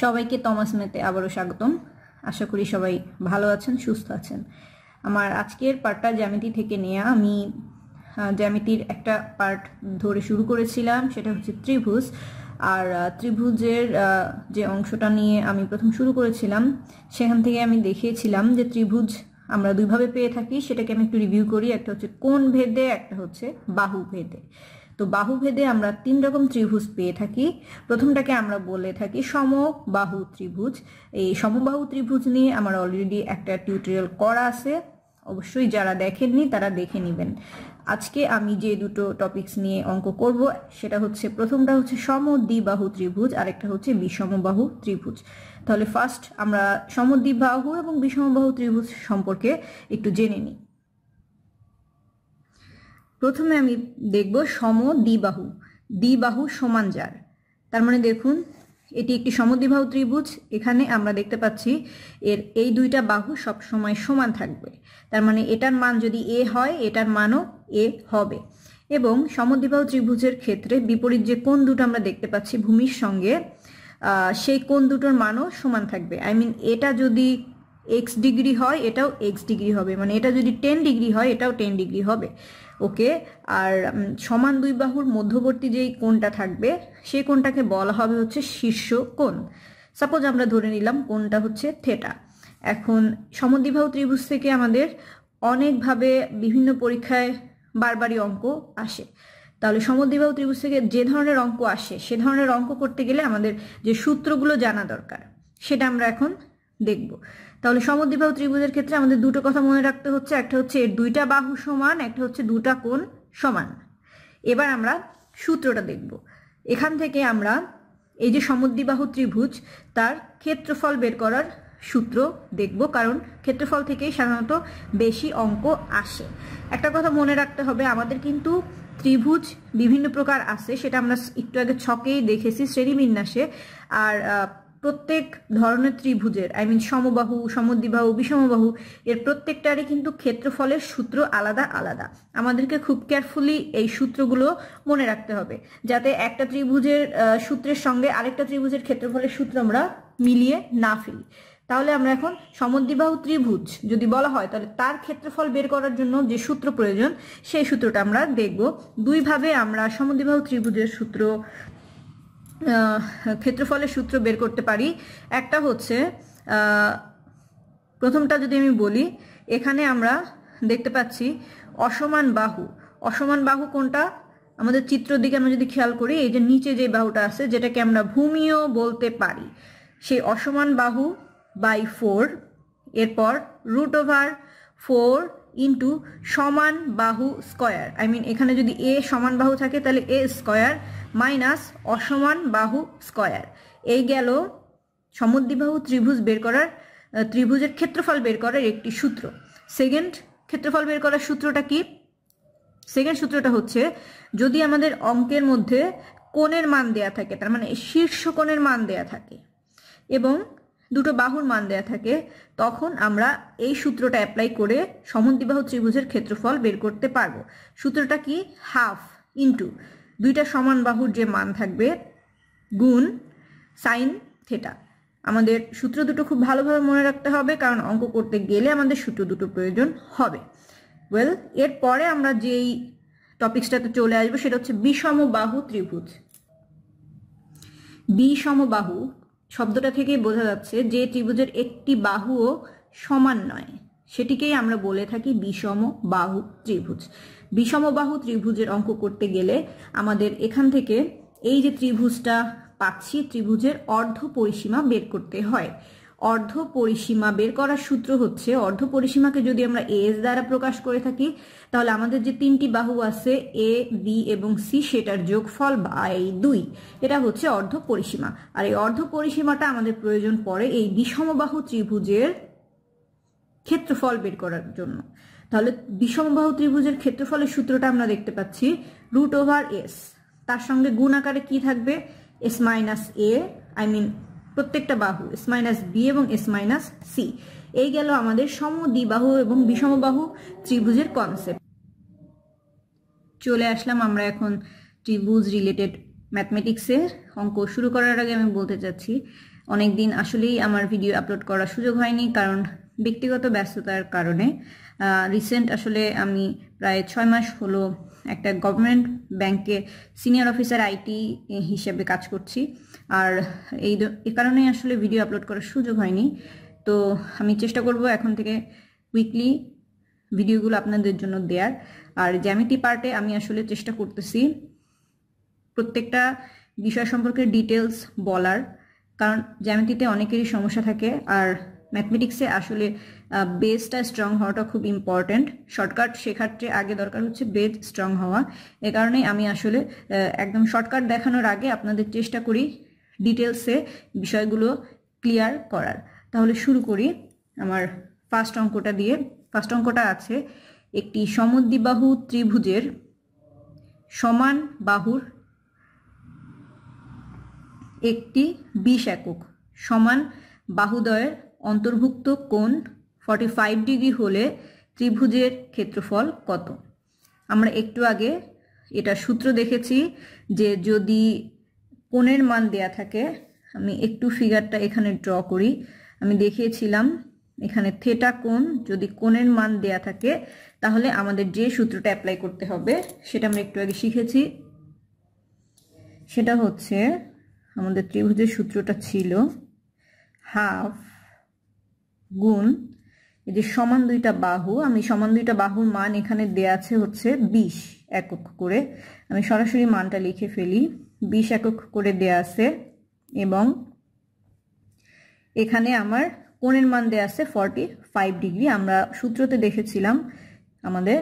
সবাইকে তমাস মেতে আবারও স্বাগতম আশা করি সবাই ভালো আছেন সুস্থ আছেন আমার আজকের পার্টটা জ্যামিতি থেকে নেওয়া আমি জ্যামিতির একটা পার্ট ধরে শুরু করেছিলাম সেটা হচ্ছে ত্রিভুজ আর ত্রিভুজের যে অংশটা নিয়ে আমি প্রথম শুরু করেছিলাম সেখান থেকে আমি দেখিয়েছিলাম যে ত্রিভুজ আমরা দুইভাবে পেয়ে থাকি সেটাকে আমি একটু রিভিউ করি একটা হচ্ছে কোন ভেদে একটা হচ্ছে বাহু ভেদে তো বাহুভেদে আমরা তিন রকম ত্রিভুজ পেয়ে থাকি প্রথমটাকে আমরা বলে থাকি সমবাহু ত্রিভুজ এই সমবাহু ত্রিভুজ নিয়ে আমার অলরেডি একটা টিউটোরিয়াল করা আছে অবশ্যই যারা দেখেননি তারা দেখে নেবেন আজকে আমি যে দুটো টপিকস নিয়ে অঙ্ক করব সেটা হচ্ছে প্রথমটা হচ্ছে সমদ্বিবাহু ত্রিভুজ আরেকটা হচ্ছে বিষমবাহু ত্রিভুজ তাহলে ফার্স্ট আমরা সমদ্বিবাহু এবং বিষমবাহু ত্রিভুজ সম্পর্কে একটু জেনে নিই প্রথমে আমি দেখব সম দ্বিবাহু দ্বিবাহু সমান যার তার মানে দেখুন এটি একটি সমদ্বিবাহু ত্রিভুজ এখানে আমরা দেখতে পাচ্ছি এর এই দুইটা বাহু সব সময় সমান থাকবে তার মানে এটার মান যদি এ হয় এটার মানও এ হবে এবং সমদ্বিবাহু ত্রিভুজের ক্ষেত্রে বিপরীত যে কোন দুটো আমরা দেখতে পাচ্ছি ভূমির সঙ্গে সেই কোন দুটোর মানও সমান থাকবে আই মিন এটা যদি এক্স ডিগ্রি হয় এটাও এক্স ডিগ্রি হবে মানে এটা যদি টেন ডিগ্রি হয় এটাও টেন ডিগ্রি হবে ওকে আর সমান দুই বাহুর মধ্যবর্তী যেই কোণটা থাকবে সেই কোণটাকে বলা হবে হচ্ছে শীর্ষ কোণ সাপোজ আমরা ধরে নিলাম কোণটা হচ্ছে থেটা এখন সমদ্বিবাহু ত্রিভুজ থেকে আমাদের অনেকভাবে বিভিন্ন পরীক্ষায় বারবারই অঙ্ক আসে তাহলে সমদ্বিবাহু ত্রিভুজ থেকে যে ধরনের অঙ্ক আসে সে ধরনের অঙ্ক করতে গেলে আমাদের যে সূত্রগুলো জানা দরকার সেটা আমরা এখন দেখব তাহলে সমদ্বিবাহু ত্রিভুজের ক্ষেত্রে আমাদের দুটো কথা মনে রাখতে হচ্ছে একটা হচ্ছে এর দুইটা বাহু সমান একটা হচ্ছে দুটা কোণ সমান এবার আমরা সূত্রটা দেখব এখান থেকে আমরা এই যে সমদ্বিবাহু ত্রিভুজ তার ক্ষেত্রফল বের করার সূত্র দেখব কারণ ক্ষেত্রফল থেকেই সাধারণত বেশি অঙ্ক আসে একটা কথা মনে রাখতে হবে আমাদের কিন্তু ত্রিভুজ বিভিন্ন প্রকার আছে সেটা আমরা একটু আগে ছকেই দেখেছি শ্রেণীবিন্যাসে আর প্রত্যেক ধরনের ত্রিভুজের আই মিন সমবাহু সমদ্বিবাহু বিষমবাহু এর প্রত্যেকটারই কিন্তু ক্ষেত্রফলের সূত্র আলাদা আলাদা আমাদেরকে খুব কেয়ারফুলি এই সূত্রগুলো মনে রাখতে হবে যাতে একটা ত্রিভুজের সূত্রের সঙ্গে আরেকটা ত্রিভুজের ক্ষেত্রফলের সূত্র আমরা মিলিয়ে না ফেলি তাহলে আমরা এখন সমদ্বিবাহু ত্রিভুজ যদি বলা হয় তাহলে তার ক্ষেত্রফল বের করার জন্য যে সূত্র প্রয়োজন সেই সূত্রটা আমরা দেখব দুইভাবে আমরা সমদ্বিবাহু ত্রিভুজের সূত্র ক্ষেত্রফলের সূত্র বের করতে পারি একটা হচ্ছে প্রথমটা যদি আমি বলি এখানে আমরা দেখতে পাচ্ছি অসমান বাহু অসমান বাহু কোনটা আমাদের চিত্র দিকে আমরা যদি খেয়াল করি এই যে নিচে যে বাহুটা আছে যেটাকে আমরা ভূমিও বলতে পারি সেই অসমান বাহু বাই ফোর এরপর রুট ওভার ফোর ইন্টু সমান বাহু স্কয়ার আই মিন এখানে যদি এ সমান বাহু থাকে তাহলে এ স্কয়ার মাইনাস অসমান বাহু স্কয়ার এই গেল সমুদ্রিবাহু ত্রিভুজ বের করার ত্রিভুজের ক্ষেত্রফল বের করার একটি সূত্র সেকেন্ড ক্ষেত্রফল বের করার সূত্রটা কি সেকেন্ড সূত্রটা হচ্ছে যদি আমাদের অঙ্কের মধ্যে কোণের মান দেয়া থাকে তার মানে শীর্ষ কোণের মান দেয়া থাকে এবং দুটো বাহুর মান দেয়া থাকে তখন আমরা এই সূত্রটা অ্যাপ্লাই করে সমন্দিবাহ ত্রিভুজের ক্ষেত্রফল বের করতে পারবো সূত্রটা কি হাফ ইন্টু দুইটা সমান বাহুর যে মান থাকবে গুণ সাইন থেটা আমাদের সূত্র দুটো খুব ভালোভাবে মনে রাখতে হবে কারণ অঙ্ক করতে গেলে আমাদের সূত্র দুটো প্রয়োজন হবে ওয়েল এরপরে আমরা যেই টপিক্সটাতে চলে আসবো সেটা হচ্ছে বিষম বাহু ত্রিভুজ বিষম বাহু শব্দটা থেকেই বোঝা যাচ্ছে যে ত্রিভুজের একটি বাহুও সমান নয় সেটিকেই আমরা বলে থাকি বিষম বাহু ত্রিভুজ বিষম বাহু ত্রিভুজের অঙ্ক করতে গেলে আমাদের এখান থেকে এই যে ত্রিভুজটা পাচ্ছি ত্রিভুজের অর্ধ পরিসীমা বের করতে হয় অর্ধ পরিসীমা বের করার সূত্র হচ্ছে অর্ধ পরিসীমাকে যদি আমরা এস দ্বারা প্রকাশ করে থাকি তাহলে আমাদের যে তিনটি বাহু আছে এ বি এবং সি সেটার যোগফল বা এই দুই এটা হচ্ছে অর্ধ পরিসীমা আর এই অর্ধ পরিসীমাটা আমাদের প্রয়োজন পড়ে এই বিষমবাহু ত্রিভুজের ক্ষেত্রফল বের করার জন্য তাহলে বিষমবাহু ত্রিভুজের ক্ষেত্রফলের সূত্রটা আমরা দেখতে পাচ্ছি রুট ওভার এস তার সঙ্গে গুণ আকারে কি থাকবে S minus A I mean প্রত্যেকটা বাহু এস মাইনাস বি এবং এস মাইনাস সি এই গেল আমাদের সম দ্বিবাহু এবং বিষমবাহু ত্রিভুজের কনসেপ্ট চলে আসলাম আমরা এখন ত্রিভুজ রিলেটেড ম্যাথমেটিক্সের অঙ্ক শুরু করার আগে আমি বলতে চাচ্ছি অনেক দিন আসলেই আমার ভিডিও আপলোড করার সুযোগ হয়নি কারণ ব্যক্তিগত ব্যস্ততার কারণে রিসেন্ট আসলে আমি প্রায় ছয় মাস হলো একটা গভর্নমেন্ট ব্যাংকে সিনিয়র অফিসার আইটি হিসেবে কাজ করছি আর এই এ কারণেই আসলে ভিডিও আপলোড করার সুযোগ হয়নি তো আমি চেষ্টা করব এখন থেকে উইকলি ভিডিওগুলো আপনাদের জন্য দেওয়ার আর জ্যামিতি পার্টে আমি আসলে চেষ্টা করতেছি প্রত্যেকটা বিষয় সম্পর্কে ডিটেলস বলার কারণ জ্যামিতিতে অনেকেরই সমস্যা থাকে আর ম্যাথমেটিক্সে আসলে বেসটা স্ট্রং হওয়াটা খুব ইম্পর্ট্যান্ট শর্টকাট শেখাতে আগে দরকার হচ্ছে বেস স্ট্রং হওয়া এ কারণে আমি আসলে একদম শর্টকাট দেখানোর আগে আপনাদের চেষ্টা করি ডিটেলসে বিষয়গুলো ক্লিয়ার করার তাহলে শুরু করি আমার ফার্স্ট অঙ্কটা দিয়ে ফার্স্ট অঙ্কটা আছে একটি সমুদ্রিবাহু ত্রিভুজের সমান বাহুর একটি বিশ একক সমান বাহুদয়ের অন্তর্ভুক্ত কোণ ফর্টি ফাইভ ডিগ্রি হলে ত্রিভুজের ক্ষেত্রফল কত আমরা একটু আগে এটা সূত্র দেখেছি যে যদি কোণের মান দেয়া থাকে আমি একটু ফিগারটা এখানে ড্র করি আমি দেখিয়েছিলাম এখানে থেটা কোণ যদি কোণের মান দেয়া থাকে তাহলে আমাদের যে সূত্রটা অ্যাপ্লাই করতে হবে সেটা আমরা একটু আগে শিখেছি সেটা হচ্ছে আমাদের ত্রিভুজের সূত্রটা ছিল হাফ গুণ এই যে সমান দুইটা বাহু আমি সমান দুইটা বাহুর মান এখানে দেয়া আছে হচ্ছে বিশ একক করে আমি সরাসরি মানটা লিখে ফেলি বিশ একক করে দেয়া আছে এবং এখানে আমার কোণের মান দেয়া আছে ফর্টি ফাইভ ডিগ্রি আমরা সূত্রতে দেখেছিলাম আমাদের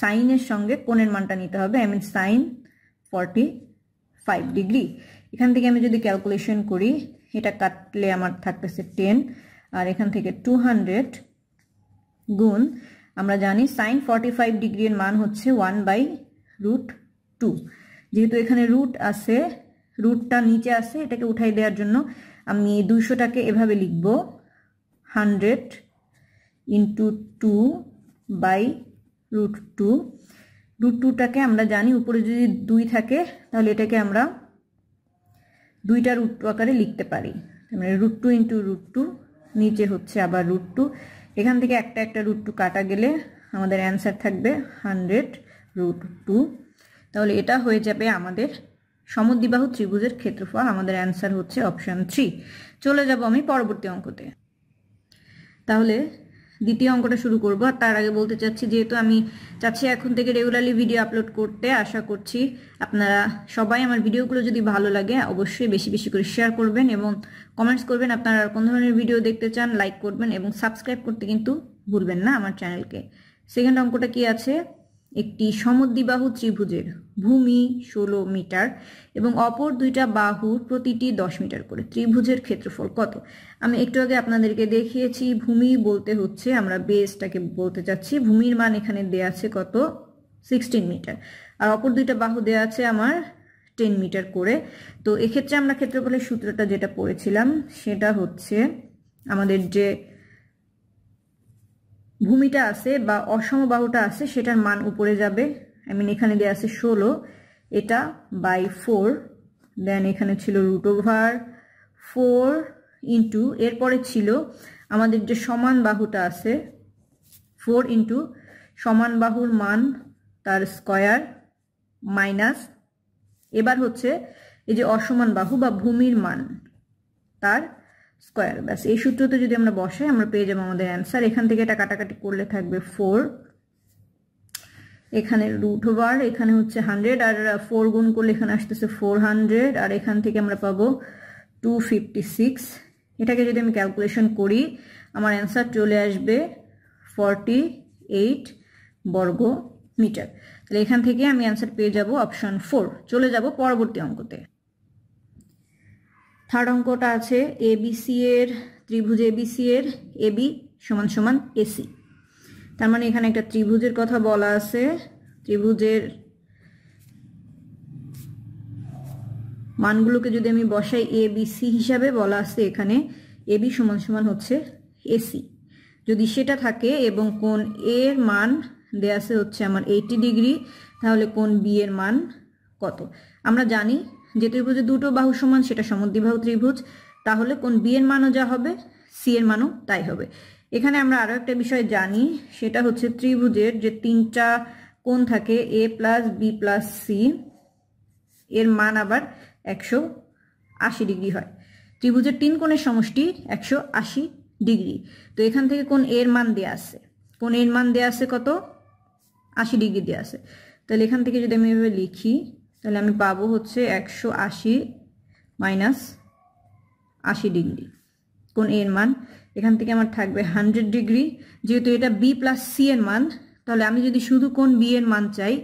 সাইনের সঙ্গে কোণের মানটা নিতে হবে I mean sine forty five degree এখান থেকে আমি যদি ক্যালকুলেশন করি এটা কাটলে আমার থাকতেছে টেন আর এখান থেকে টু হান্ড্রেড গুণ আমরা জানি সাইন ফর্টি ফাইভ ডিগ্রির মান হচ্ছে ওয়ান বাই রুট টু যেহেতু এখানে রুট আছে রুটটা নিচে আছে এটাকে উঠাই দেওয়ার জন্য আমি দুইশোটাকে এভাবে লিখব hundred into two by root two root টুটাকে আমরা জানি উপরে যদি দুই থাকে তাহলে এটাকে আমরা দুইটা রুট আকারে লিখতে পারি মানে root two into root two নিচে হচ্ছে আবার রুট টু এখান থেকে একটা একটা রুট টু কাটা গেলে আমাদের অ্যান্সার থাকবে হান্ড্রেড রুট টু তাহলে এটা হয়ে যাবে আমাদের সমুদ্রিবাহু ত্রিভুজের ক্ষেত্রফল আমাদের অ্যান্সার হচ্ছে অপশান থ্রি চলে যাব আমি পরবর্তী অঙ্কতে তাহলে দ্বিতীয় অঙ্কটা শুরু করব আর তার আগে বলতে চাচ্ছি যেহেতু আমি চাচ্ছি এখন থেকে রেগুলারলি ভিডিও আপলোড করতে আশা করছি আপনারা সবাই আমার ভিডিওগুলো যদি ভালো লাগে অবশ্যই বেশি বেশি করে শেয়ার করবেন এবং কমেন্টস করবেন আপনারা কোন ধরনের ভিডিও দেখতে চান লাইক করবেন এবং সাবস্ক্রাইব করতে কিন্তু ভুলবেন না আমার চ্যানেলকে সেকেন্ড অঙ্কটা কি আছে একটি সমদ্বিবাহু ত্রিভুজের ভূমি ষোলো মিটার এবং অপর দুইটা বাহু প্রতিটি দশ মিটার করে ত্রিভুজের ক্ষেত্রফল কত আমি একটু আগে আপনাদেরকে দেখিয়েছি ভূমি বলতে হচ্ছে আমরা বেসটাকে বলতে চাচ্ছি ভূমির মান এখানে দেয়া আছে কত সিক্সটিন মিটার আর অপর দুইটা বাহু দেয়া আছে আমার টেন মিটার করে তো এক্ষেত্রে আমরা ক্ষেত্রফলের সূত্রটা যেটা পড়েছিলাম সেটা হচ্ছে আমাদের যে ভূমিটা আছে বা অসমবাহুটা আছে সেটার মান উপরে যাবে আই মিন এখানে দেওয়া আছে ষোলো এটা বাই ফোর দেন এখানে ছিল রুট ওভার ফোর ইন্টু এরপরে ছিল আমাদের যে সমান বাহুটা আছে ফোর ইন্টু সমান বাহুর মান তার স্কয়ার মাইনাস এবার হচ্ছে এই যে অসমান বাহু বা ভূমির মান তার স্কোয়ার ব্যাস এই সূত্রতে যদি আমরা বসাই আমরা পেয়ে যাবো আমাদের অ্যান্সার এখান থেকে এটা কাটাকাটি করলে থাকবে ফোর এখানে রুট ওভার এখানে হচ্ছে হান্ড্রেড আর ফোর গুণ করলে এখানে আসতেছে ফোর হান্ড্রেড আর এখান থেকে আমরা পাবো টু ফিফটি সিক্স এটাকে যদি আমি ক্যালকুলেশন করি আমার অ্যান্সার চলে আসবে ফর্টি এইট বর্গ মিটার তাহলে এখান থেকে আমি অ্যান্সার পেয়ে যাব অপশান ফোর চলে যাব পরবর্তী অঙ্কতে থার্ড অঙ্কটা আছে বিসি এর ত্রিভুজ এ বিসি এর এবি সমান সমান এসি তার মানে এখানে একটা ত্রিভুজের কথা বলা আছে ত্রিভুজের মানগুলোকে যদি আমি বসাই এ বি সি হিসাবে বলা আছে এখানে এ বি সমান সমান হচ্ছে এসি যদি সেটা থাকে এবং কোন এর মান দেয়া আছে হচ্ছে আমার এইটি ডিগ্রি তাহলে কোন বি এর মান কত আমরা জানি যে ত্রিভুজে দুটো বাহু সমান সেটা সমদ্বিবাহু ত্রিভুজ তাহলে কোন বি এর মানও যা হবে সি এর মানও তাই হবে এখানে আমরা আরও একটা বিষয় জানি সেটা হচ্ছে ত্রিভুজের যে তিনটা কোণ থাকে A plus B plus C এর মান আবার একশো আশি ডিগ্রি হয় ত্রিভুজের তিন কোণের সমষ্টি একশো আশি ডিগ্রি তো এখান থেকে কোন এর মান দেয়া আছে কোন এর মান দেয়া আছে কত আশি ডিগ্রি দেওয়া আছে তাহলে এখান থেকে যদি আমি এভাবে লিখি তাহলে আমি পাবো হচ্ছে একশো আশি মাইনাস আশি ডিগ্রি কোন এর মান এখান থেকে আমার থাকবে হান্ড্রেড ডিগ্রি যেহেতু এটা বি প্লাস সি এর মান তাহলে আমি যদি শুধু কোন বি এর মান চাই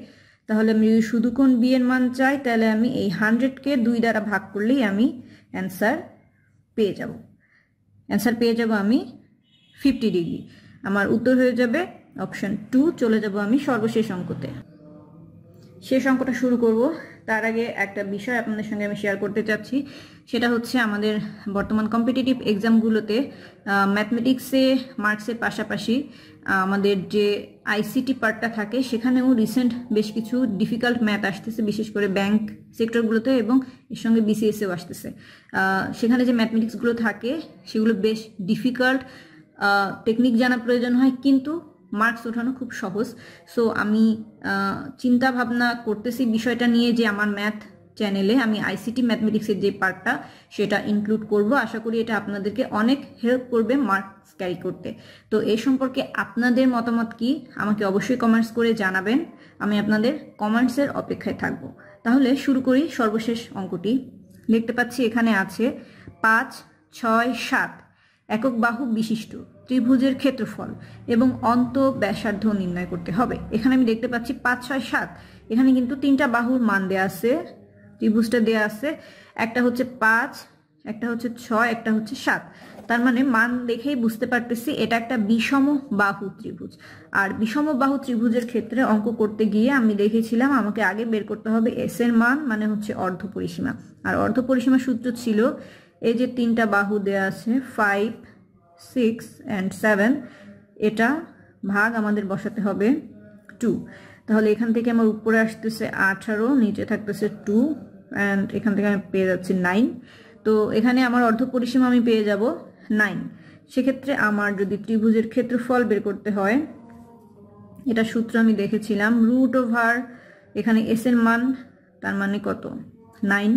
তাহলে আমি যদি শুধু কোন বি এর মান চাই তাহলে আমি এই হান্ড্রেডকে দুই দ্বারা ভাগ করলেই আমি অ্যান্সার পেয়ে যাব অ্যান্সার পেয়ে যাব আমি ফিফটি ডিগ্রি আমার উত্তর হয়ে যাবে অপশান টু চলে যাব আমি সর্বশেষ অঙ্কতে শেষ অঙ্কটা শুরু করব তার আগে একটা বিষয় আপনাদের সঙ্গে আমি শেয়ার করতে চাচ্ছি সেটা হচ্ছে আমাদের বর্তমান কম্পিটিটিভ এক্সামগুলোতে ম্যাথমেটিক্সে মার্কসের পাশাপাশি আমাদের যে আইসিটি পার্টটা থাকে সেখানেও রিসেন্ট বেশ কিছু ডিফিকাল্ট ম্যাথ আসতেছে বিশেষ করে ব্যাংক সেক্টরগুলোতে এবং এর সঙ্গে বিসিএসেও আসতেছে সেখানে যে ম্যাথমেটিক্সগুলো থাকে সেগুলো বেশ ডিফিকাল্ট টেকনিক জানা প্রয়োজন হয় কিন্তু মার্কস ওঠানো খুব সহজ সো আমি চিন্তা ভাবনা করতেছি বিষয়টা নিয়ে যে আমার ম্যাথ চ্যানেলে আমি আইসিটি ম্যাথমেটিক্সের যে পার্টটা সেটা ইনক্লুড করব আশা করি এটা আপনাদেরকে অনেক হেল্প করবে মার্কস ক্যারি করতে তো এ সম্পর্কে আপনাদের মতামত কি আমাকে অবশ্যই কমেন্টস করে জানাবেন আমি আপনাদের কমেন্টসের অপেক্ষায় থাকব তাহলে শুরু করি সর্বশেষ অঙ্কটি দেখতে পাচ্ছি এখানে আছে পাঁচ ছয় সাত একক বাহু বিশিষ্ট ত্রিভুজের ক্ষেত্রফল এবং অন্ত ব্যাসার্ধ নির্ণয় করতে হবে এখানে আমি দেখতে পাচ্ছি পাঁচ ছয় সাত এখানে কিন্তু তিনটা বাহুর মান দেয়া আছে ত্রিভুজটা দেয়া আছে একটা হচ্ছে পাঁচ একটা হচ্ছে ছয় একটা হচ্ছে সাত তার মানে মান দেখেই বুঝতে পারতেছি এটা একটা বিষম বাহু ত্রিভুজ আর বিষম বাহু ত্রিভুজের ক্ষেত্রে অঙ্ক করতে গিয়ে আমি দেখেছিলাম আমাকে আগে বের করতে হবে এস এর মান মানে হচ্ছে অর্ধ পরিসীমা আর অর্ধ পরিসীমা সূত্র ছিল এই যে তিনটা বাহু দেয়া আছে ফাইভ সিক্স অ্যান্ড সেভেন এটা ভাগ আমাদের বসাতে হবে টু তাহলে এখান থেকে আমার উপরে আসতেছে আঠারো নিচে থাকতেছে টু অ্যান্ড এখান থেকে আমি পেয়ে যাচ্ছি নাইন তো এখানে আমার অর্ধ পরিসীমা আমি পেয়ে যাব নাইন সেক্ষেত্রে আমার যদি ত্রিভুজের ক্ষেত্রফল বের করতে হয় এটা সূত্র আমি দেখেছিলাম রুট ওভার এখানে এস এর মান তার মানে কত নাইন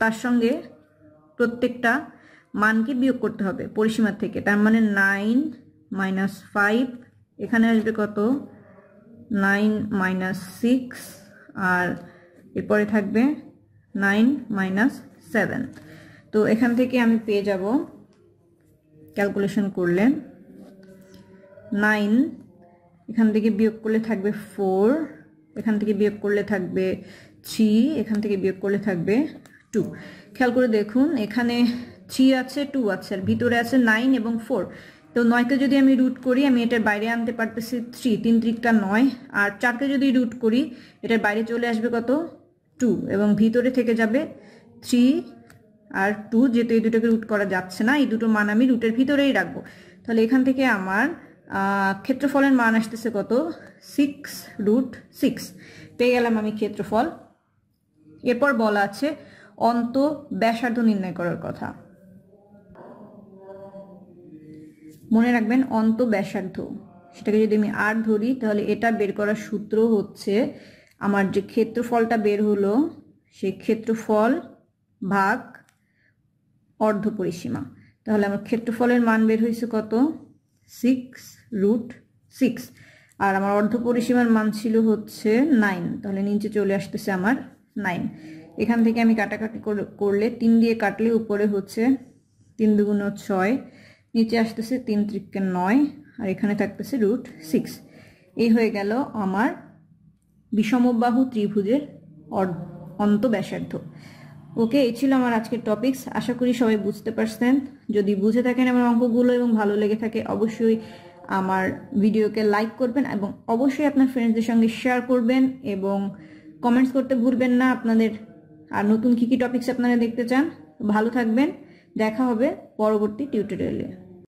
তার সঙ্গে প্রত্যেকটা মানকে বিয়োগ করতে হবে পরিসীমার থেকে তার মানে নাইন মাইনাস ফাইভ এখানে আসবে কত নাইন মাইনাস সিক্স আর এরপরে থাকবে নাইন মাইনাস সেভেন তো এখান থেকে আমি পেয়ে যাব ক্যালকুলেশন করলে নাইন এখান থেকে বিয়োগ করলে থাকবে ফোর এখান থেকে বিয়োগ করলে থাকবে থ্রি এখান থেকে বিয়োগ করলে থাকবে টু খেয়াল করে দেখুন এখানে থ্রি আছে টু আছে আর ভিতরে আছে নাইন এবং ফোর তো নয়কে যদি আমি রুট করি আমি এটার বাইরে আনতে পারতেছি থ্রি তিন ত্রিকটা নয় আর চারকে যদি রুট করি এটার বাইরে চলে আসবে কত টু এবং ভিতরে থেকে যাবে থ্রি আর টু যেহেতু এই দুটোকে রুট করা যাচ্ছে না এই দুটো মান আমি রুটের ভিতরেই রাখবো তাহলে এখান থেকে আমার ক্ষেত্রফলের মান আসতেছে কত সিক্স রুট সিক্স পেয়ে গেলাম আমি ক্ষেত্রফল এরপর বলা আছে অন্ত ব্যাসার্ধ নির্ণয় করার কথা মনে রাখবেন অন্ত ব্যাসার্ধ সেটাকে যদি আমি আর ধরি তাহলে এটা বের করার সূত্র হচ্ছে আমার যে ক্ষেত্রফলটা বের হলো সেই ক্ষেত্রফল ভাগ অর্ধ পরিসীমা তাহলে আমার ক্ষেত্রফলের মান বের হয়েছে কত সিক্স রুট সিক্স আর আমার অর্ধ পরিসীমার মান ছিল হচ্ছে নাইন তাহলে নিচে চলে আসতেছে আমার নাইন এখান থেকে আমি কাটাকাটি করলে তিন দিয়ে কাটলে উপরে হচ্ছে তিন দুগুণ ছয় নিচে আসতেছে তিন ত্রিকের নয় আর এখানে থাকতেছে রুট সিক্স এই হয়ে গেল আমার বিষমবাহু ত্রিভুজের অন্ত ব্যাসার্ধ ওকে এই ছিল আমার আজকের টপিকস আশা করি সবাই বুঝতে পারছেন যদি বুঝে থাকেন আমার অঙ্কগুলো এবং ভালো লেগে থাকে অবশ্যই আমার ভিডিওকে লাইক করবেন এবং অবশ্যই আপনার ফ্রেন্ডসদের সঙ্গে শেয়ার করবেন এবং কমেন্টস করতে ভুলবেন না আপনাদের আর নতুন কী কী টপিকস আপনারা দেখতে চান ভালো থাকবেন দেখা হবে পরবর্তী টিউটোরিয়ালে